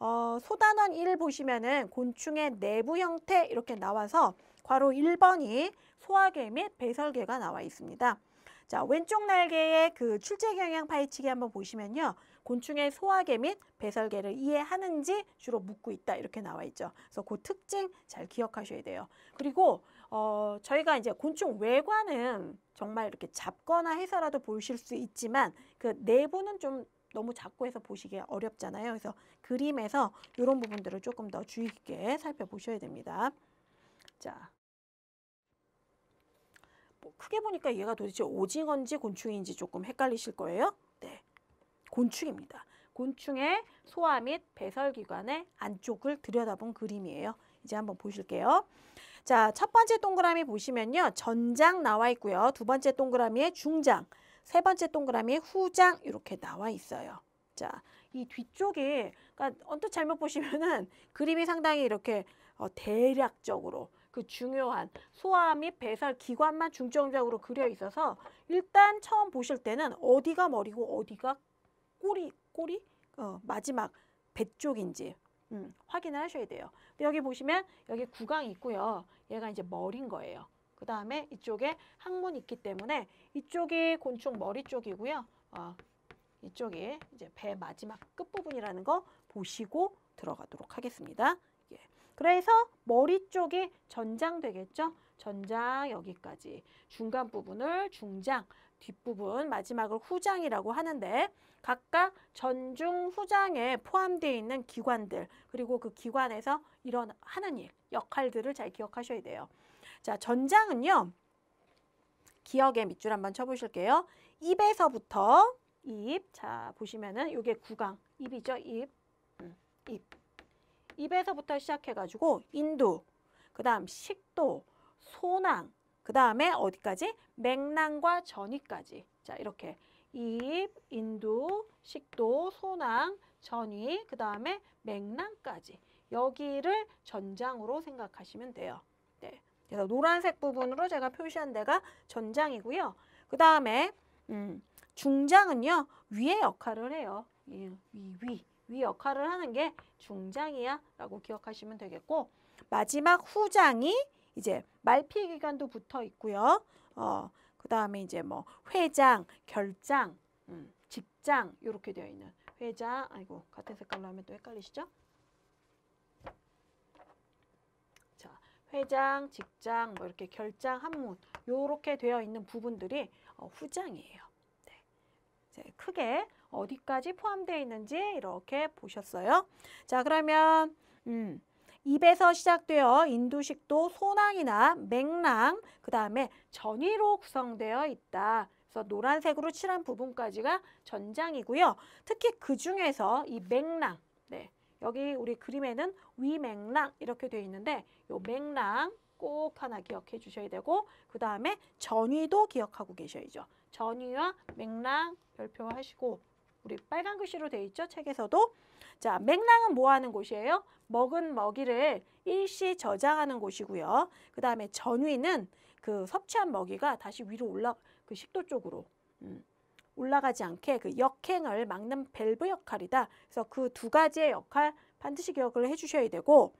어, 소단원 1 보시면은 곤충의 내부 형태 이렇게 나와서 괄호 1번이 소화계 및 배설계가 나와 있습니다. 자, 왼쪽 날개의 그 출제 경향 파헤치기 한번 보시면요. 곤충의 소화계 및 배설계를 이해하는지 주로 묻고 있다 이렇게 나와 있죠. 그래서 그 특징 잘 기억하셔야 돼요. 그리고 어, 저희가 이제 곤충 외관은 정말 이렇게 잡거나 해서라도 보실 수 있지만 그 내부는 좀 너무 작고 해서 보시기 어렵잖아요. 그래서 그림에서 이런 부분들을 조금 더 주의 깊게 살펴보셔야 됩니다. 자, 뭐 크게 보니까 얘가 도대체 오징어인지 곤충인지 조금 헷갈리실 거예요. 네, 곤충입니다. 곤충의 소화 및 배설기관의 안쪽을 들여다본 그림이에요. 이제 한번 보실게요. 자, 첫 번째 동그라미 보시면요. 전장 나와 있고요. 두 번째 동그라미에 중장, 세 번째 동그라미에 후장 이렇게 나와 있어요. 자, 이 뒤쪽에 그러니까 언뜻 잘못 보시면은 그림이 상당히 이렇게 어, 대략적으로 그 중요한 소화 및 배설 기관만 중점적으로 그려 있어서 일단 처음 보실 때는 어디가 머리고 어디가 꼬리 꼬리 어, 마지막 배 쪽인지 음, 확인을 하셔야 돼요. 여기 보시면 여기 구강이 있고요. 얘가 이제 머린 거예요. 그 다음에 이쪽에 항문이 있기 때문에 이쪽이 곤충 머리 쪽이고요. 어, 이쪽이 이제 배 마지막 끝부분이라는 거 보시고 들어가도록 하겠습니다. 그래서 머리 쪽이 전장 되겠죠? 전장 여기까지 중간 부분을 중장 뒷부분 마지막을 후장이라고 하는데 각각 전중 후장에 포함되어 있는 기관들 그리고 그 기관에서 일어나는 일 역할들을 잘 기억하셔야 돼요. 자 전장은요 기억의 밑줄 한번 쳐보실게요. 입에서부터 입자 보시면은 이게 구강 입이죠 입 음, 입. 입에서부터 시작해가지고 인두, 그 다음 식도, 소낭, 그 다음에 어디까지? 맥낭과 전이까지. 자, 이렇게 입, 인두, 식도, 소낭, 전이, 그 다음에 맥낭까지. 여기를 전장으로 생각하시면 돼요. 네. 그래서 노란색 부분으로 제가 표시한 데가 전장이고요. 그 다음에 음, 중장은요. 위의 역할을 해요. 위, 위. 위 역할을 하는 게 중장이야 라고 기억하시면 되겠고 마지막 후장이 이제 말피 기간도 붙어 있고요. 어, 그 다음에 이제 뭐 회장, 결장, 음, 직장 이렇게 되어 있는 회장, 아이고 같은 색깔로 하면 또 헷갈리시죠? 자, 회장, 직장, 뭐 이렇게 결장, 한문 요렇게 되어 있는 부분들이 어, 후장이에요. 크게 어디까지 포함되어 있는지 이렇게 보셨어요. 자, 그러면 음. 입에서 시작되어 인두식도 소낭이나 맥랑, 그 다음에 전이로 구성되어 있다. 그래서 노란색으로 칠한 부분까지가 전장이고요. 특히 그 중에서 이 맥랑, 네, 여기 우리 그림에는 위맥랑 이렇게 되어 있는데 요 맥랑 꼭 하나 기억해 주셔야 되고 그 다음에 전위도 기억하고 계셔야죠. 전위와 맥락 별표하시고 우리 빨간 글씨로 돼 있죠? 책에서도. 자, 맥락은 뭐 하는 곳이에요? 먹은 먹이를 일시 저장하는 곳이고요. 그 다음에 전위는 그 섭취한 먹이가 다시 위로 올라, 그 식도 쪽으로 음, 올라가지 않게 그 역행을 막는 밸브 역할이다. 그래서 그 두 가지의 역할 반드시 기억을 해주셔야 되고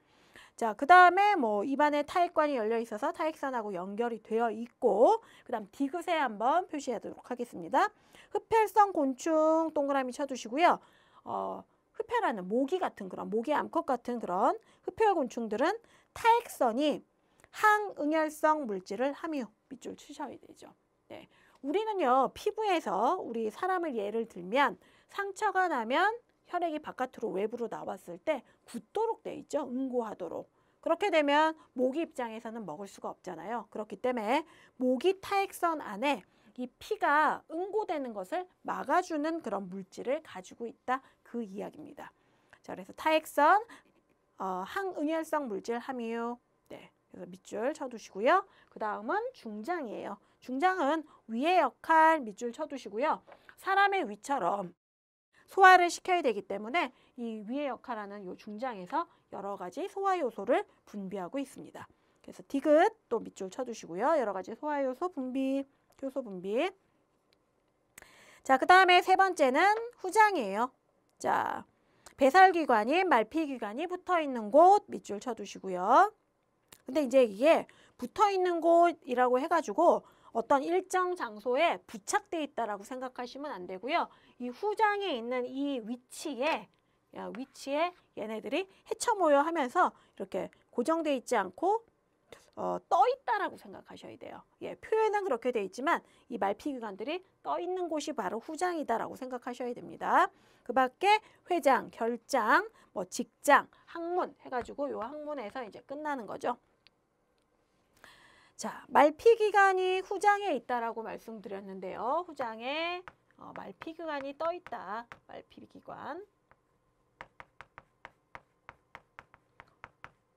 자, 그 다음에 뭐 입안에 타액관이 열려 있어서 타액산하고 연결이 되어 있고 그 다음 디귿에 한번 표시하도록 하겠습니다. 흡혈성 곤충 동그라미 쳐두시고요. 어, 흡혈하는 모기 같은 그런 모기 암컷 같은 그런 흡혈 곤충들은 타액선이 항응혈성 물질을 함유 밑줄 치셔야 되죠. 네. 우리는요 피부에서 우리 사람을 예를 들면 상처가 나면 혈액이 바깥으로 외부로 나왔을 때 굳도록 돼 있죠. 응고하도록. 그렇게 되면 모기 입장에서는 먹을 수가 없잖아요. 그렇기 때문에 모기 타액선 안에 이 피가 응고되는 것을 막아주는 그런 물질을 가지고 있다. 그 이야기입니다. 자, 그래서 타액선, 어, 항응혈성 물질 함유. 네. 그래서 밑줄 쳐두시고요. 그 다음은 중장이에요. 중장은 위의 역할 밑줄 쳐두시고요. 사람의 위처럼 소화를 시켜야 되기 때문에 이 위의 역할하는 요 중장에서 여러 가지 소화 요소를 분비하고 있습니다. 그래서 디귿 또 밑줄 쳐주시고요. 여러 가지 소화 요소 분비, 효소 분비. 자, 그 다음에 세 번째는 후장이에요. 자, 배설기관인 말피기관이 붙어있는 곳 밑줄 쳐주시고요 근데 이제 이게 붙어있는 곳이라고 해가지고 어떤 일정 장소에 부착돼 있다라고 생각하시면 안 되고요. 이 후장에 있는 이 위치에 위치에 얘네들이 헤쳐 모여 하면서 이렇게 고정돼 있지 않고 어, 떠 있다라고 생각하셔야 돼요. 예, 표현은 그렇게 돼 있지만 이 말피기관들이 떠 있는 곳이 바로 후장이다라고 생각하셔야 됩니다. 그 밖에 회장, 결장, 뭐 직장, 학문 해가지고 요 학문에서 이제 끝나는 거죠. 자, 말피 기관이 후장에 있다라고 말씀드렸는데요. 후장에 어, 말피 기관이 떠 있다. 말피 기관.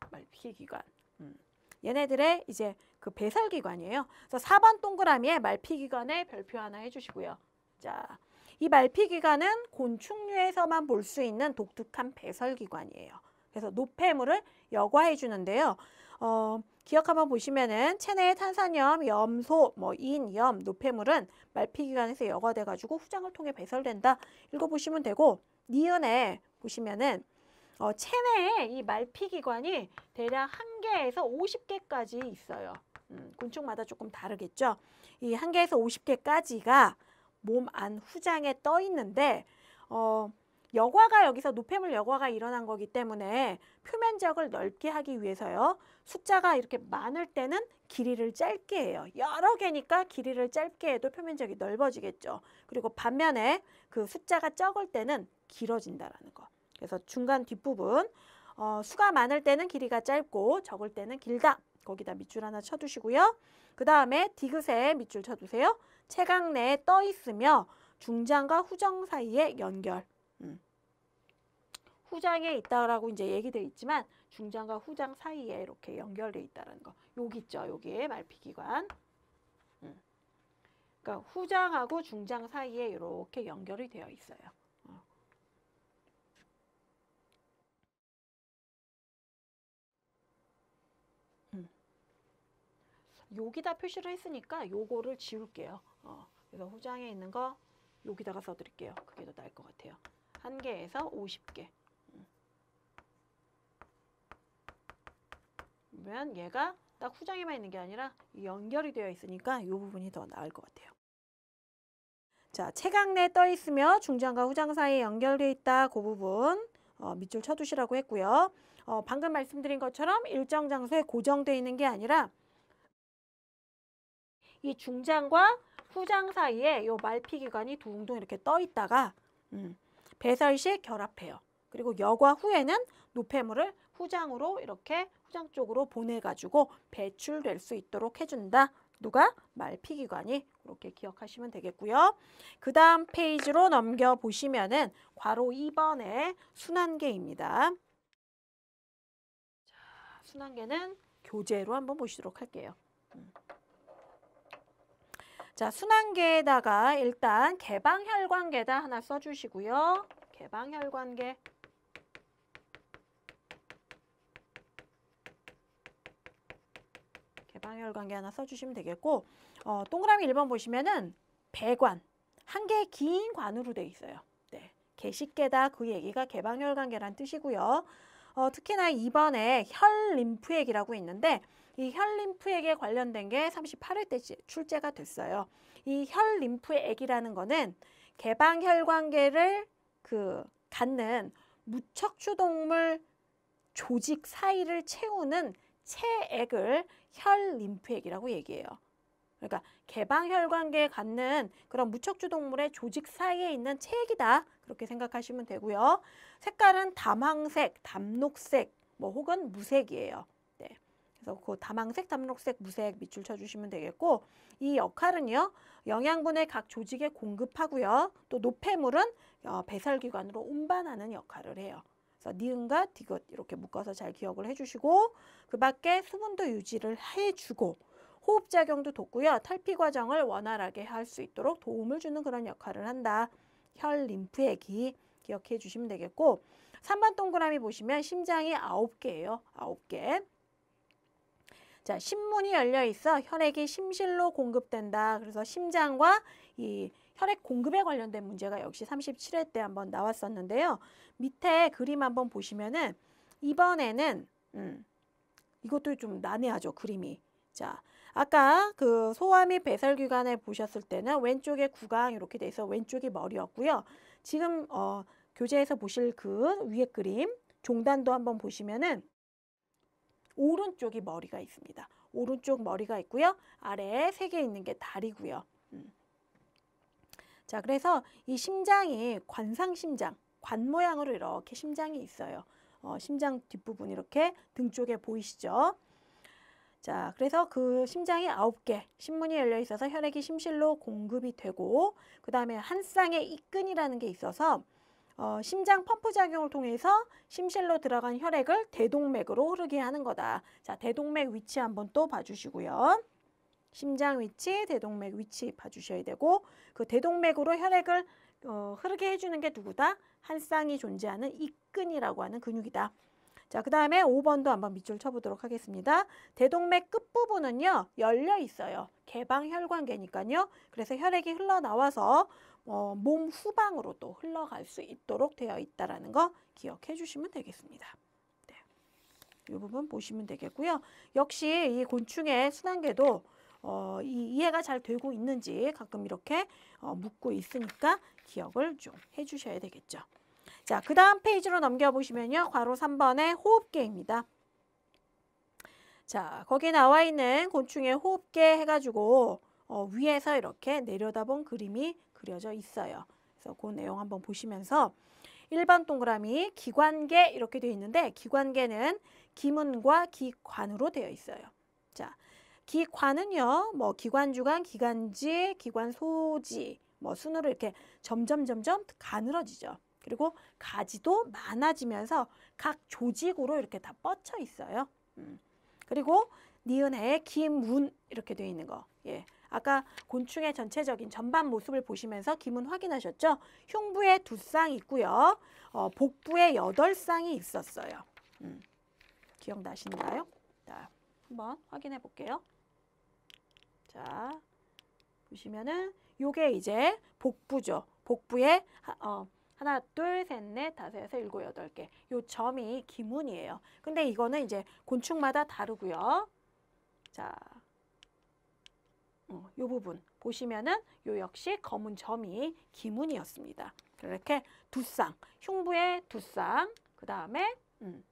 말피 기관. 음. 얘네들의 이제 그 배설 기관이에요. 그래서 4번 동그라미에 말피 기관의 별표 하나 해 주시고요. 자, 이 말피 기관은 곤충류에서만 볼 수 있는 독특한 배설 기관이에요. 그래서 노폐물을 여과해 주는데요. 어, 기억 한번 보시면은 체내의 탄산염, 염소, 뭐 인, 염, 노폐물은 말피기관에서 여과돼가지고 후장을 통해 배설된다. 읽어보시면 되고 니은에 보시면은 어, 체내에 이 말피기관이 대략 한개에서 오십 개까지 있어요. 음, 곤충마다 조금 다르겠죠. 이 한개에서 오십 개까지가 몸 안 후장에 떠 있는데 어, 여과가 여기서 노폐물 여과가 일어난 거기 때문에 표면 지역을 넓게 하기 위해서요. 숫자가 이렇게 많을 때는 길이를 짧게 해요. 여러 개니까 길이를 짧게 해도 표면 지역이 넓어지겠죠. 그리고 반면에 그 숫자가 적을 때는 길어진다라는 거. 그래서 중간 뒷부분 어, 수가 많을 때는 길이가 짧고 적을 때는 길다. 거기다 밑줄 하나 쳐두시고요. 그 다음에 디귿에 밑줄 쳐두세요. 채각 내에 떠 있으며 중장과 후정 사이에 연결. 후장에 있다라고 이제 얘기되어 있지만 중장과 후장 사이에 이렇게 연결돼 있다는 거. 여기 있죠. 여기 말피기관. 음. 그러니까 후장하고 중장 사이에 이렇게 연결이 되어 있어요. 어. 음. 여기다 표시를 했으니까 요거를 지울게요. 어. 그래서 후장에 있는 거 여기다가 써드릴게요. 그게 더 나을 것 같아요. 한 개에서 50개. 보면 얘가 딱 후장에만 있는 게 아니라 연결이 되어 있으니까 이 부분이 더 나을 것 같아요. 자, 체강내 떠 있으며 중장과 후장 사이에 연결돼 있다 그 부분 어, 밑줄 쳐두시라고 했고요. 어, 방금 말씀드린 것처럼 일정 장소에 고정되어 있는 게 아니라 이 중장과 후장 사이에 이 말피 기관이 둥둥 이렇게 떠 있다가 음, 배설시 결합해요. 그리고 여과 후에는 노폐물을 후장으로 이렇게 후장 쪽으로 보내가지고 배출될 수 있도록 해준다. 누가? 말피기관이 이렇게 기억하시면 되겠고요. 그 다음 페이지로 넘겨보시면 은 괄호 2번에 순환계입니다. 자, 순환계는 교재로 한번 보시도록 할게요. 음. 자, 순환계에다가 일단 개방혈관계다 하나 써주시고요. 개방혈관계 방열관계 하나 써주시면 되겠고 어, 동그라미 1번 보시면은 배관 한개의긴 관으로 돼 있어요. 네, 개식계다 그 얘기가 개방혈관계란 뜻이고요. 어, 특히나 2번에 혈림프액이라고 있는데 이 혈림프액에 관련된 게 38회 때 출제가 됐어요. 이 혈림프액이라는 거는 개방혈관계를 그 갖는 무척추동물 조직 사이를 채우는 체액을 혈림프액이라고 얘기해요. 그러니까 개방혈관계에 갖는 그런 무척주 동물의 조직 사이에 있는 체액이다. 그렇게 생각하시면 되고요. 색깔은 담황색, 담록색, 뭐 혹은 무색이에요. 네. 그래서 그 담황색, 담록색, 무색 밑줄 쳐주시면 되겠고 이 역할은요. 영양분을 각 조직에 공급하고요. 또 노폐물은 어, 배설기관으로 운반하는 역할을 해요. 그래서 니은과 디귿 이렇게 묶어서 잘 기억을 해주시고 그 밖에 수분도 유지를 해주고 호흡작용도 돕고요. 탈피 과정을 원활하게 할 수 있도록 도움을 주는 그런 역할을 한다. 혈 림프액이 기억해 주시면 되겠고 3번 동그라미 보시면 심장이 9개예요. 9개. 자, 심문이 열려 있어 혈액이 심실로 공급된다. 그래서 심장과 이 혈액 공급에 관련된 문제가 역시 37회 때 한번 나왔었는데요. 밑에 그림 한번 보시면은 이번에는 음, 이것도 좀 난해하죠. 그림이. 자, 아까 그 소화 및 배설기관에 보셨을 때는 왼쪽에 구강 이렇게 돼 있어 왼쪽이 머리였고요. 지금 어, 교재에서 보실 그 위에 그림 종단도 한번 보시면은 오른쪽이 머리가 있습니다. 오른쪽 머리가 있고요. 아래에 세개 있는 게 다리고요. 음. 자, 그래서 이 심장이 관상심장, 관 모양으로 이렇게 심장이 있어요. 어, 심장 뒷부분 이렇게 등 쪽에 보이시죠? 자, 그래서 그 심장이 아홉 개 신문이 열려 있어서 혈액이 심실로 공급이 되고 그 다음에 한 쌍의 이끈이라는 게 있어서 어, 심장 펌프 작용을 통해서 심실로 들어간 혈액을 대동맥으로 흐르게 하는 거다. 자, 대동맥 위치 한번 또 봐주시고요. 심장 위치, 대동맥 위치 봐주셔야 되고 그 대동맥으로 혈액을 어, 흐르게 해주는 게 누구다? 한 쌍이 존재하는 이끈이라고 하는 근육이다. 자, 그 다음에 5번도 한번 밑줄 쳐보도록 하겠습니다. 대동맥 끝부분은요, 열려 있어요. 개방혈관계니까요. 그래서 혈액이 흘러나와서 어, 몸 후방으로 또 흘러갈 수 있도록 되어 있다는 거 기억해 주시면 되겠습니다. 네. 이 부분 보시면 되겠고요. 역시 이 곤충의 순환계도 어, 이, 이해가 잘 되고 있는지 가끔 이렇게 어, 묻고 있으니까 기억을 좀 해주셔야 되겠죠. 자, 그 다음 페이지로 넘겨보시면요. 괄호 3번에 호흡계입니다. 자, 거기 나와 있는 곤충의 호흡계 해가지고 어, 위에서 이렇게 내려다본 그림이 그려져 있어요. 그래서 그 내용 한번 보시면서 1번 동그라미 기관계 이렇게 되어 있는데 기관계는 기문과 기관으로 되어 있어요. 자, 기관은요, 뭐 기관 주간, 기관지 기관 소지, 뭐 순으로 이렇게 점점 점점 가늘어지죠. 그리고 가지도 많아지면서 각 조직으로 이렇게 다 뻗쳐 있어요. 음. 그리고 니은해에 김문 이렇게 돼 있는 거. 예. 아까 곤충의 전체적인 전반 모습을 보시면서 기문 확인하셨죠? 흉부에 두 쌍 있고요. 어, 복부에 여덟 쌍이 있었어요. 음. 기억나시나요? 자, 한번 확인해 볼게요. 자, 보시면은 요게 이제 복부죠. 복부에 하, 어, 하나, 둘, 셋, 넷, 다섯, 여섯, 일곱, 여덟 개. 요 점이 기문이에요. 근데 이거는 이제 곤충마다 다르고요. 자, 어, 요 부분 보시면은 요 역시 검은 점이 기문이었습니다. 이렇게 두 쌍, 흉부에 두 쌍, 그 다음에 음,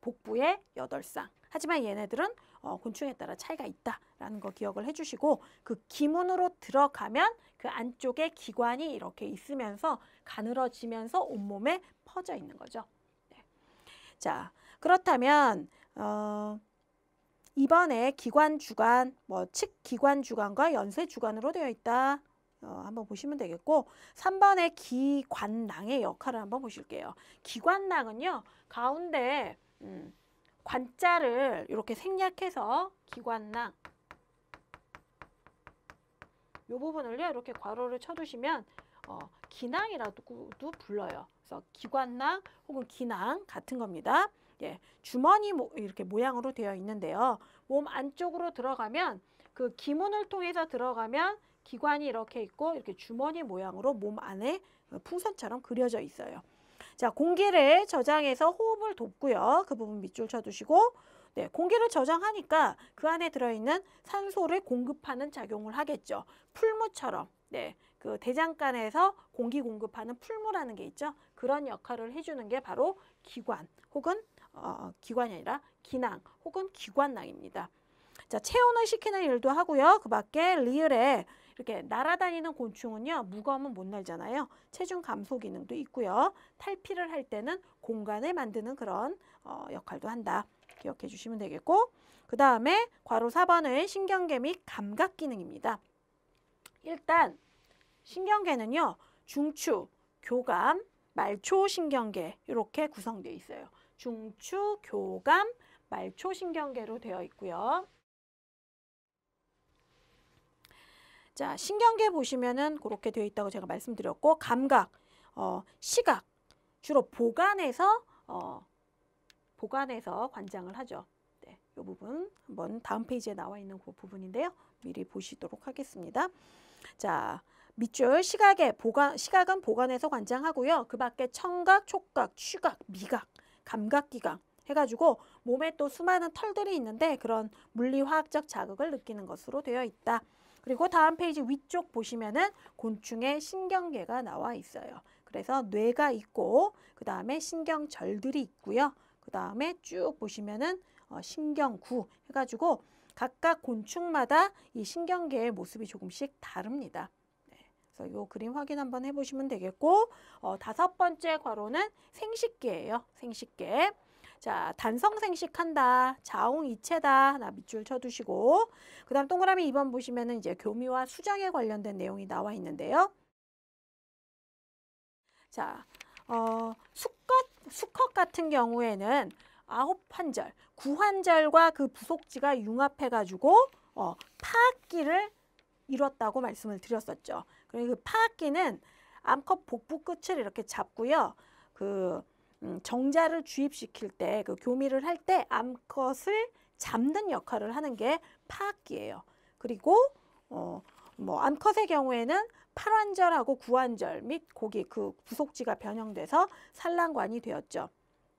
복부에 여덟 쌍. 하지만 얘네들은 어, 곤충에 따라 차이가 있다라는 거 기억을 해주시고 그 기문으로 들어가면 그 안쪽에 기관이 이렇게 있으면서 가늘어지면서 온몸에 퍼져 있는 거죠. 네. 자 그렇다면 어, 이번에 기관 주간 뭐측 기관 주간과 연쇄 주간으로 되어 있다. 어, 한번 보시면 되겠고 3번의 기관낭의 역할을 한번 보실게요. 기관낭은요. 가운데 음, 관자를 이렇게 생략해서 기관낭 이 부분을요 이렇게 괄호를 쳐두시면 어, 기낭이라고도 불러요. 그래서 기관낭 혹은 기낭 같은 겁니다. 예, 주머니 모, 이렇게 모양으로 되어 있는데요. 몸 안쪽으로 들어가면 그 기문을 통해서 들어가면 기관이 이렇게 있고 이렇게 주머니 모양으로 몸 안에 풍선처럼 그려져 있어요. 자, 공기를 저장해서 호흡을 돕고요. 그 부분 밑줄 쳐두시고 네, 공기를 저장하니까 그 안에 들어있는 산소를 공급하는 작용을 하겠죠. 풀무처럼. 네, 그 대장간에서 공기 공급하는 풀무라는 게 있죠. 그런 역할을 해주는 게 바로 기관 혹은 어, 기관이 아니라 기낭 혹은 기관낭입니다. 자, 체온을 식히는 일도 하고요. 그 밖에 리을에 이렇게 날아다니는 곤충은요. 무거움은못 날잖아요. 체중 감소 기능도 있고요. 탈피를 할 때는 공간을 만드는 그런 어, 역할도 한다. 기억해 주시면 되겠고 그 다음에 괄호 4번은 신경계 및 감각 기능입니다. 일단 신경계는요. 중추, 교감, 말초 신경계 이렇게 구성되어 있어요. 중추, 교감, 말초 신경계로 되어 있고요. 자, 신경계 보시면은 그렇게 되어 있다고 제가 말씀드렸고 감각, 어, 시각 주로 보관에서 어, 보관에서 관장을 하죠. 네, 요 부분 한번 다음 페이지에 나와 있는 그 부분인데요. 미리 보시도록 하겠습니다. 자, 밑줄 시각에 보관 시각은 보관에서 관장하고요. 그 밖에 청각, 촉각, 취각, 미각, 감각기관 해가지고 몸에 또 수많은 털들이 있는데 그런 물리화학적 자극을 느끼는 것으로 되어 있다. 그리고 다음 페이지 위쪽 보시면은 곤충의 신경계가 나와 있어요. 그래서 뇌가 있고 그 다음에 신경절들이 있고요. 그 다음에 쭉 보시면은 어, 신경구 해가지고 각각 곤충마다 이 신경계의 모습이 조금씩 다릅니다. 네, 그래서 이 그림 확인 한번 해보시면 되겠고 어, 다섯 번째 괄호는 생식계예요. 생식계. 자, 단성생식 한다. 자웅이체다나 밑줄 쳐두시고. 그 다음 동그라미 2번 보시면은 이제 교미와 수장에 관련된 내용이 나와 있는데요. 자, 어, 수컷, 수컷 같은 경우에는 아홉 환절, 구환절과 그 부속지가 융합해가지고 어, 파악기를 이뤘다고 말씀을 드렸었죠. 그리고 그 파악기는 암컷 복부 끝을 이렇게 잡고요. 그 음, 정자를 주입시킬 때 그 교미를 할 때 암컷을 잡는 역할을 하는 게 파악기예요. 그리고 어, 뭐 암컷의 경우에는 팔완절하고 구완절 및 고기 그 부속지가 변형돼서 산란관이 되었죠.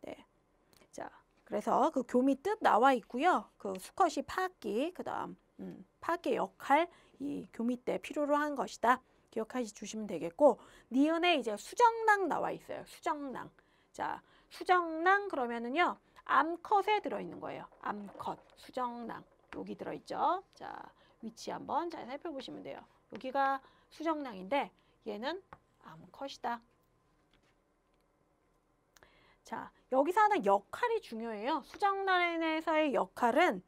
네. 자, 그래서 그 교미 뜻 나와 있고요. 그 수컷이 파악기, 그다음 음, 파악기 역할 이 교미 때 필요로 한 것이다. 기억해 주시면 되겠고 니은에 이제 수정낭 나와 있어요. 수정낭. 자, 수정낭 그러면은요. 암컷에 들어있는 거예요. 암컷, 수정낭. 여기 들어있죠. 자, 위치 한번 잘 살펴보시면 돼요. 여기가 수정낭인데 얘는 암컷이다. 자, 여기서 하나 역할이 중요해요. 수정란에서의 역할은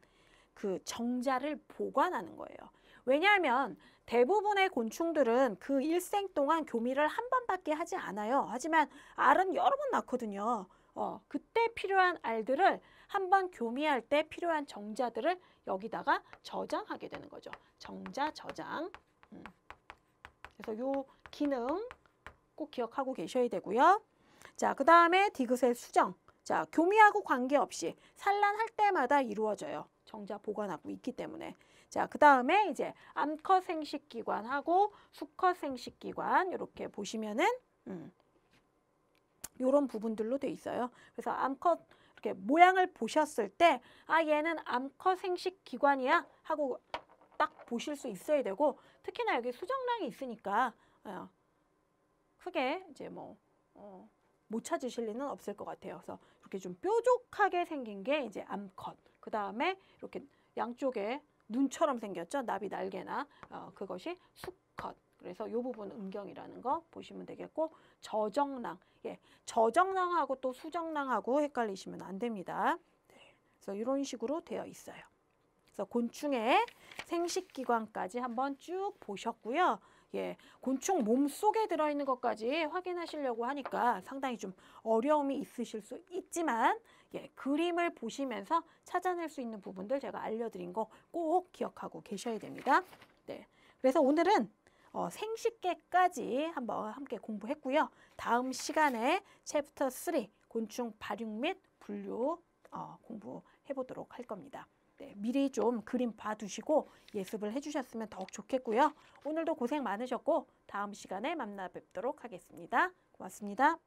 그 정자를 보관하는 거예요. 왜냐하면 대부분의 곤충들은 그 일생 동안 교미를 한 번밖에 하지 않아요. 하지만 알은 여러 번 낳거든요. 어, 그때 필요한 알들을 한 번 교미할 때 필요한 정자들을 여기다가 저장하게 되는 거죠. 정자 저장. 음. 그래서 요 기능 꼭 기억하고 계셔야 되고요. 자, 그 다음에 디귿의 수정. 자, 교미하고 관계없이 산란할 때마다 이루어져요. 정자 보관하고 있기 때문에 자그 다음에 이제 암컷 생식기관하고 수컷 생식기관 이렇게 보시면은 음, 이런 부분들로 돼 있어요. 그래서 암컷 이렇게 모양을 보셨을 때 아 얘는 암컷 생식기관이야 하고 딱 보실 수 있어야 되고 특히나 여기 수정란이 있으니까 어, 크게 이제 뭐 어, 못 찾으실 리는 없을 것 같아요. 그래서 이렇게 좀 뾰족하게 생긴 게 이제 암컷 그 다음에 이렇게 양쪽에 눈처럼 생겼죠. 나비 날개나 어, 그것이 수컷. 그래서 이 부분 음경이라는 거 보시면 되겠고 저정낭 예, 저정낭하고또수정낭하고 헷갈리시면 안 됩니다. 네. 그래서 이런 식으로 되어 있어요. 그래서 곤충의 생식기관까지 한번 쭉 보셨고요. 예, 곤충 몸 속에 들어있는 것까지 확인하시려고 하니까 상당히 좀 어려움이 있으실 수 있지만 예, 그림을 보시면서 찾아낼 수 있는 부분들 제가 알려드린 거 꼭 기억하고 계셔야 됩니다. 네, 그래서 오늘은 어, 생식계까지 한번 함께 공부했고요. 다음 시간에 챕터 3 곤충 발육 및 분류 어, 공부해 보도록 할 겁니다. 네, 미리 좀 그림 봐두시고 예습을 해주셨으면 더욱 좋겠고요. 오늘도 고생 많으셨고 다음 시간에 만나 뵙도록 하겠습니다. 고맙습니다.